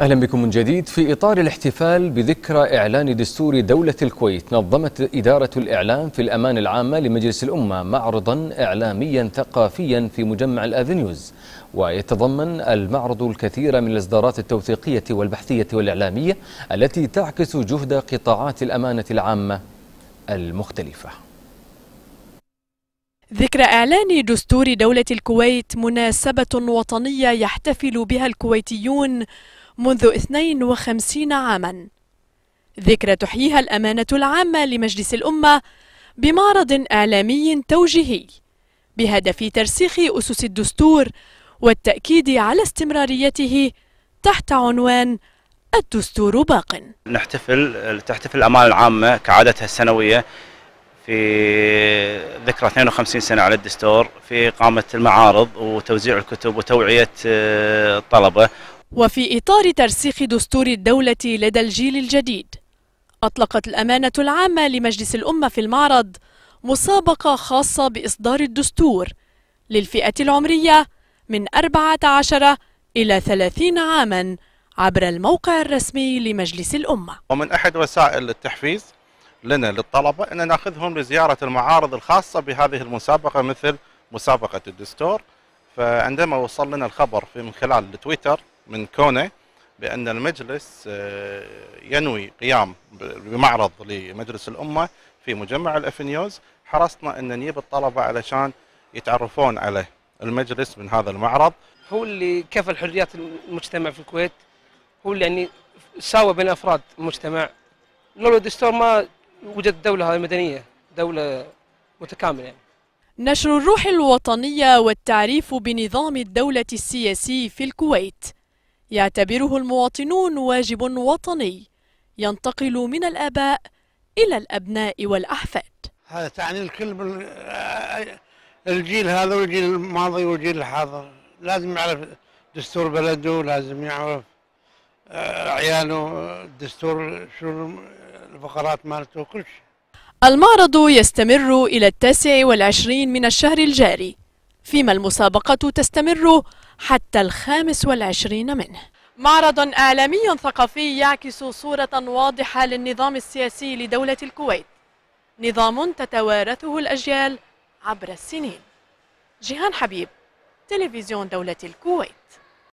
أهلا بكم من جديد في إطار الاحتفال بذكرى إعلان دستور دولة الكويت نظمت إدارة الإعلام في الأمان العامة لمجلس الأمة معرضا إعلاميا ثقافيا في مجمع الأفنيوز ويتضمن المعرض الكثير من الإصدارات التوثيقية والبحثية والإعلامية التي تعكس جهد قطاعات الأمانة العامة المختلفة ذكرى إعلان دستور دولة الكويت مناسبة وطنية يحتفل بها الكويتيون منذ 52 عاما ذكرى تحييها الأمانة العامة لمجلس الأمة بمعرض إعلامي توجيهي بهدف ترسيخ أسس الدستور والتأكيد على استمراريته تحت عنوان الدستور باق نحتفل تحتفل الأمانة العامة كعادتها السنوية في ذكرى 52 سنة على الدستور في إقامة المعارض وتوزيع الكتب وتوعية آه، الطلبة وفي إطار ترسيخ دستور الدولة لدى الجيل الجديد أطلقت الأمانة العامة لمجلس الأمة في المعرض مسابقة خاصة بإصدار الدستور للفئة العمرية من 14 إلى 30 عاماً عبر الموقع الرسمي لمجلس الأمة ومن أحد وسائل التحفيز لنا للطلبة أن نأخذهم لزيارة المعارض الخاصة بهذه المسابقة مثل مسابقة الدستور فعندما وصل لنا الخبر في من خلال تويتر من كونه بأن المجلس آه، ينوي قيام بمعرض لمجلس الأمة في مجمع الأفنيوز حرصنا أن نجيب الطلبة علشان يتعرفون على المجلس من هذا المعرض هو اللي كفل حريات المجتمع في الكويت هو اللي يعني ساوى بين أفراد المجتمع لولا الدستور ما وجد دولة مدنية دولة متكاملة يعني. نشر الروح الوطنية والتعريف بنظام الدولة السياسي في الكويت يعتبره المواطنون واجب وطني ينتقل من الآباء إلى الأبناء والأحفاد هذا تعني الكل الجيل هذا والجيل الماضي والجيل الحاضر لازم يعرف دستور بلده لازم يعرف آه، عياله الدستور شو الفقرات مالته كل شيء المعرض يستمر إلى التاسع والعشرين من الشهر الجاري فيما المسابقة تستمر حتى الخامس والعشرين منه معرض إعلامي ثقافي يعكس صورة واضحة للنظام السياسي لدولة الكويت نظام تتوارثه الأجيال عبر السنين جيهان حبيب تلفزيون دولة الكويت